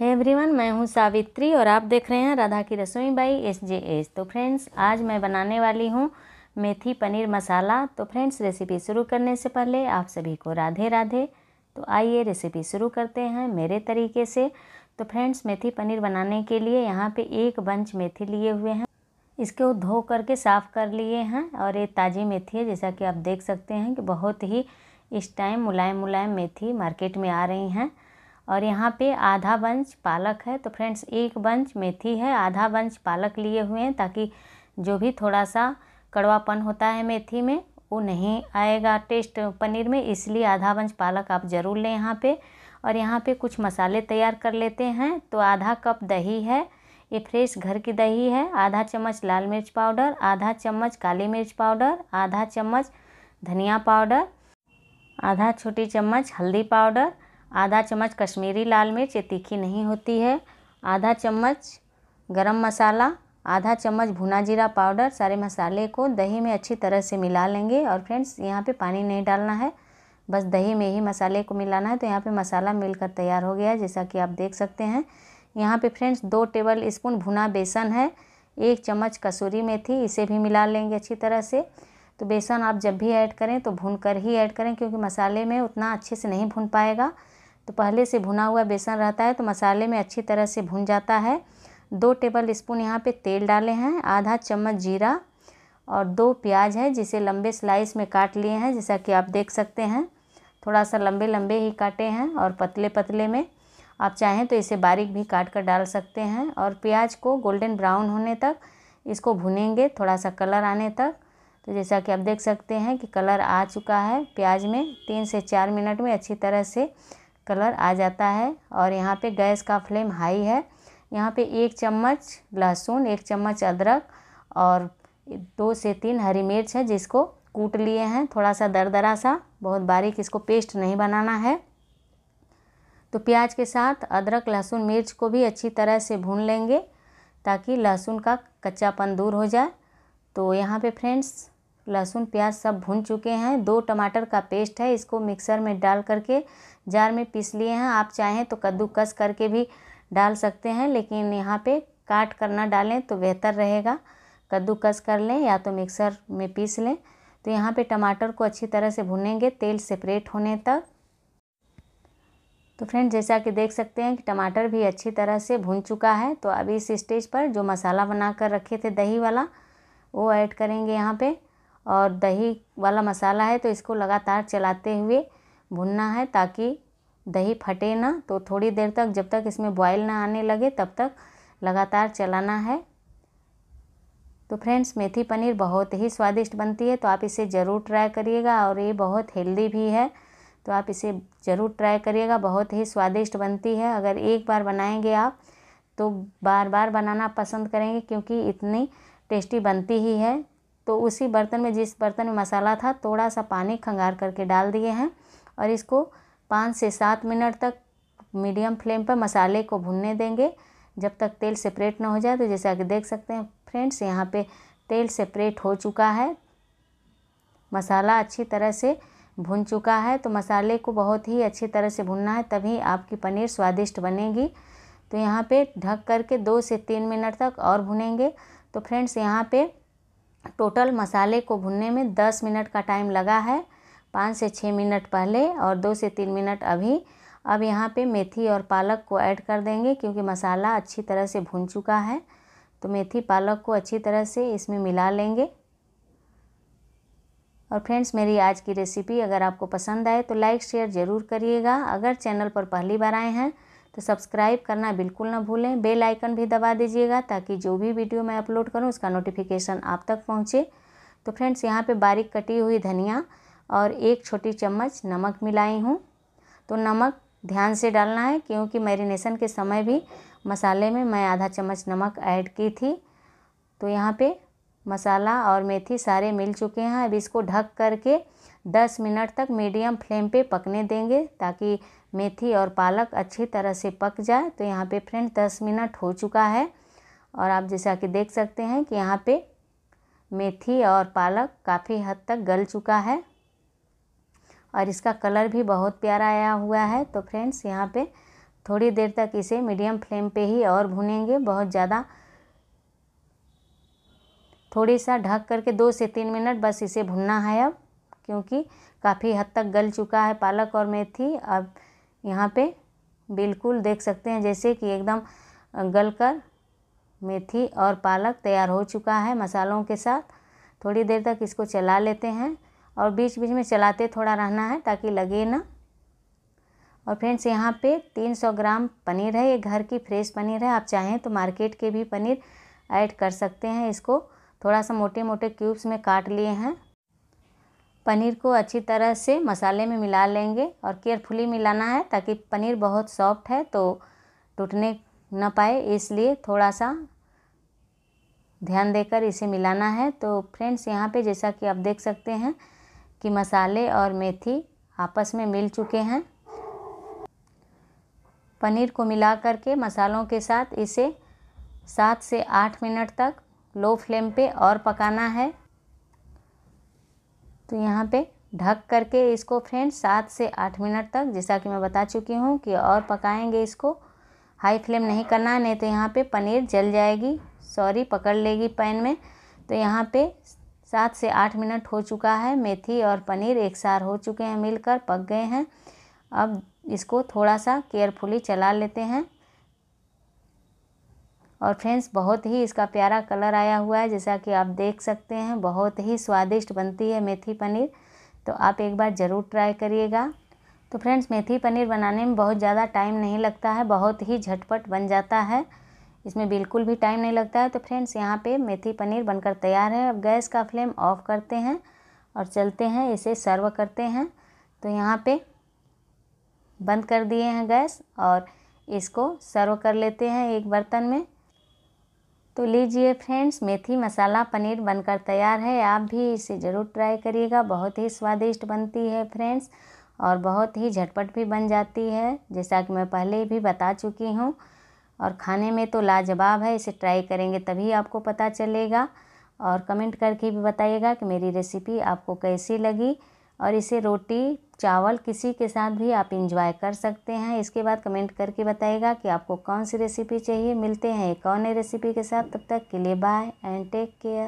है एवरीवन मैं हूँ सावित्री और आप देख रहे हैं राधा की रसोई बाई एस जे एस तो फ्रेंड्स आज मैं बनाने वाली हूँ मेथी पनीर मसाला तो फ्रेंड्स रेसिपी शुरू करने से पहले आप सभी को राधे राधे तो आइए रेसिपी शुरू करते हैं मेरे तरीके से तो फ्रेंड्स मेथी पनीर बनाने के लिए यहाँ पे एक बंच मेथी लिए हुए हैं इसको धो करके साफ़ कर लिए हैं और ये ताज़ी मेथी है जैसा कि आप देख सकते हैं कि बहुत ही इस टाइम मुलायम मुलायम मेथी मार्केट में आ रही हैं और यहाँ पे आधा बंच पालक है तो फ्रेंड्स एक बंच मेथी है आधा बंच पालक लिए हुए हैं ताकि जो भी थोड़ा सा कड़वापन होता है मेथी में वो नहीं आएगा टेस्ट पनीर में इसलिए आधा बंच पालक आप ज़रूर लें यहाँ पे और यहाँ पे कुछ मसाले तैयार कर लेते हैं तो आधा कप दही है ये फ्रेश घर की दही है आधा चम्मच लाल मिर्च पाउडर आधा चम्मच काली मिर्च पाउडर आधा चम्मच धनिया पाउडर आधा छोटी चम्मच हल्दी पाउडर आधा चम्मच कश्मीरी लाल मिर्च ये तीखी नहीं होती है आधा चम्मच गरम मसाला आधा चम्मच भुना जीरा पाउडर सारे मसाले को दही में अच्छी तरह से मिला लेंगे और फ्रेंड्स यहाँ पे पानी नहीं डालना है बस दही में ही मसाले को मिलाना है तो यहाँ पे मसाला मिलकर तैयार हो गया है जैसा कि आप देख सकते हैं यहाँ पे फ्रेंड्स दो टेबल स्पून भुना बेसन है एक चम्मच कसूरी मेथी इसे भी मिला लेंगे अच्छी तरह से तो बेसन आप जब भी ऐड करें तो भून कर ही ऐड करें क्योंकि मसाले में उतना अच्छे से नहीं भून पाएगा तो पहले से भुना हुआ बेसन रहता है तो मसाले में अच्छी तरह से भुन जाता है दो टेबल स्पून यहाँ पे तेल डाले हैं आधा चम्मच जीरा और दो प्याज है जिसे लंबे स्लाइस में काट लिए हैं जैसा कि आप देख सकते हैं थोड़ा सा लंबे लंबे ही काटे हैं और पतले पतले में आप चाहें तो इसे बारीक भी काट कर डाल सकते हैं और प्याज को गोल्डन ब्राउन होने तक इसको भुनेंगे थोड़ा सा कलर आने तक तो जैसा कि आप देख सकते हैं कि कलर आ चुका है प्याज में तीन से चार मिनट में अच्छी तरह से कलर आ जाता है और यहाँ पे गैस का फ्लेम हाई है यहाँ पे एक चम्मच लहसुन एक चम्मच अदरक और दो से तीन हरी मिर्च है जिसको कूट लिए हैं थोड़ा सा दरदरा सा बहुत बारीक इसको पेस्ट नहीं बनाना है तो प्याज के साथ अदरक लहसुन मिर्च को भी अच्छी तरह से भून लेंगे ताकि लहसुन का कच्चापन दूर हो जाए तो यहाँ पे फ्रेंड्स लहसुन प्याज सब भून चुके हैं दो टमाटर का पेस्ट है इसको मिक्सर में डाल करके जार में पीस लिए हैं आप चाहें तो कद्दूकस करके भी डाल सकते हैं लेकिन यहाँ पे काट कर ना डालें तो बेहतर रहेगा कद्दूकस कर लें या तो मिक्सर में पीस लें तो यहाँ पे टमाटर को अच्छी तरह से भुनेंगे तेल सेपरेट होने तक तो फ्रेंड जैसा कि देख सकते हैं कि टमाटर भी अच्छी तरह से भुन चुका है तो अभी इस स्टेज पर जो मसाला बना कर रखे थे दही वाला वो ऐड करेंगे यहाँ पर और दही वाला मसाला है तो इसको लगातार चलाते हुए भुनना है ताकि दही फटे ना तो थोड़ी देर तक जब तक इसमें बॉयल ना आने लगे तब तक लगातार चलाना है तो फ्रेंड्स मेथी पनीर बहुत ही स्वादिष्ट बनती है तो आप इसे ज़रूर ट्राई करिएगा और ये बहुत हेल्दी भी है तो आप इसे ज़रूर ट्राई करिएगा बहुत ही स्वादिष्ट बनती है अगर एक बार बनाएंगे आप तो बार बार बनाना पसंद करेंगे क्योंकि इतनी टेस्टी बनती ही है तो उसी बर्तन में जिस बर्तन में मसाला था थोड़ा सा पानी खंगार करके डाल दिए हैं और इसको पाँच से सात मिनट तक मीडियम फ्लेम पर मसाले को भुनने देंगे जब तक तेल सेपरेट ना हो जाए तो जैसा कि देख सकते हैं फ्रेंड्स यहाँ पे तेल सेपरेट हो चुका है मसाला अच्छी तरह से भुन चुका है तो मसाले को बहुत ही अच्छी तरह से भुनना है तभी आपकी पनीर स्वादिष्ट बनेगी तो यहाँ पे ढक करके दो से तीन मिनट तक और भुनेंगे तो फ्रेंड्स यहाँ पे टोटल मसाले को भुनने में दस मिनट का टाइम लगा है पाँच से छः मिनट पहले और दो से तीन मिनट अभी अब यहाँ पे मेथी और पालक को ऐड कर देंगे क्योंकि मसाला अच्छी तरह से भुन चुका है तो मेथी पालक को अच्छी तरह से इसमें मिला लेंगे और फ्रेंड्स मेरी आज की रेसिपी अगर आपको पसंद आए तो लाइक शेयर ज़रूर करिएगा अगर चैनल पर पहली बार आए हैं तो सब्सक्राइब करना बिल्कुल ना भूलें बेल आइकन भी दबा दीजिएगा ताकि जो भी वीडियो मैं अपलोड करूं उसका नोटिफिकेशन आप तक पहुंचे तो फ्रेंड्स यहाँ पे बारीक कटी हुई धनिया और एक छोटी चम्मच नमक मिलाई हूँ तो नमक ध्यान से डालना है क्योंकि मैरिनेशन के समय भी मसाले में मैं आधा चम्मच नमक ऐड की थी तो यहाँ पे मसाला और मेथी सारे मिल चुके हैं अब इसको ढक करके 10 मिनट तक मीडियम फ्लेम पे पकने देंगे ताकि मेथी और पालक अच्छी तरह से पक जाए तो यहाँ पे फ्रेंड दस मिनट हो चुका है और आप जैसा कि देख सकते हैं कि यहाँ पे मेथी और पालक काफ़ी हद तक गल चुका है और इसका कलर भी बहुत प्यारा आया हुआ है तो फ्रेंड्स यहाँ पे थोड़ी देर तक इसे मीडियम फ्लेम पे ही और भुनेंगे बहुत ज़्यादा थोड़ी सा ढक करके दो से तीन मिनट बस इसे भुनना है अब क्योंकि काफ़ी हद तक गल चुका है पालक और मेथी अब यहाँ पे बिल्कुल देख सकते हैं जैसे कि एकदम गलकर मेथी और पालक तैयार हो चुका है मसालों के साथ थोड़ी देर तक इसको चला लेते हैं और बीच बीच में चलाते थोड़ा रहना है ताकि लगे ना और फ्रेंड्स यहाँ पे 300 ग्राम पनीर है ये घर की फ्रेश पनीर है आप चाहें तो मार्केट के भी पनीर ऐड कर सकते हैं इसको थोड़ा सा मोटे मोटे क्यूब्स में काट लिए हैं पनीर को अच्छी तरह से मसाले में मिला लेंगे और केयरफुली मिलाना है ताकि पनीर बहुत सॉफ्ट है तो टूटने ना पाए इसलिए थोड़ा सा ध्यान देकर इसे मिलाना है तो फ्रेंड्स यहाँ पे जैसा कि आप देख सकते हैं कि मसाले और मेथी आपस में मिल चुके हैं पनीर को मिला करके मसालों के साथ इसे सात से आठ मिनट तक लो फ्लेम पे और पकाना है तो यहाँ पे ढक करके इसको फ्रेंड सात से आठ मिनट तक जैसा कि मैं बता चुकी हूँ कि और पकाएंगे इसको हाई फ्लेम नहीं करना नहीं तो यहाँ पे पनीर जल जाएगी सॉरी पकड़ लेगी पैन में तो यहाँ पे सात से आठ मिनट हो चुका है मेथी और पनीर एक सार हो चुके हैं मिलकर पक गए हैं अब इसको थोड़ा सा केयरफुली चला लेते हैं और फ्रेंड्स बहुत ही इसका प्यारा कलर आया हुआ है जैसा कि आप देख सकते हैं बहुत ही स्वादिष्ट बनती है मेथी पनीर तो आप एक बार ज़रूर ट्राई करिएगा तो फ्रेंड्स मेथी पनीर बनाने में बहुत ज़्यादा टाइम नहीं लगता है बहुत ही झटपट बन जाता है इसमें बिल्कुल भी टाइम नहीं लगता है तो फ्रेंड्स यहाँ पे मेथी पनीर बनकर तैयार है अब गैस का फ्लेम ऑफ़ करते हैं और चलते हैं इसे सर्व करते हैं तो यहाँ पे बंद कर दिए हैं गैस और इसको सर्व कर लेते हैं एक बर्तन में तो लीजिए फ्रेंड्स मेथी मसाला पनीर बनकर तैयार है आप भी इसे ज़रूर ट्राई करिएगा बहुत ही स्वादिष्ट बनती है फ्रेंड्स और बहुत ही झटपट भी बन जाती है जैसा कि मैं पहले भी बता चुकी हूँ और खाने में तो लाजवाब है इसे ट्राई करेंगे तभी आपको पता चलेगा और कमेंट करके भी बताइएगा कि मेरी रेसिपी आपको कैसी लगी और इसे रोटी चावल किसी के साथ भी आप इंजॉय कर सकते हैं इसके बाद कमेंट करके बताइएगा कि आपको कौन सी रेसिपी चाहिए मिलते हैं कौन है रेसिपी के साथ तब तक के लिए बाय एंड टेक केयर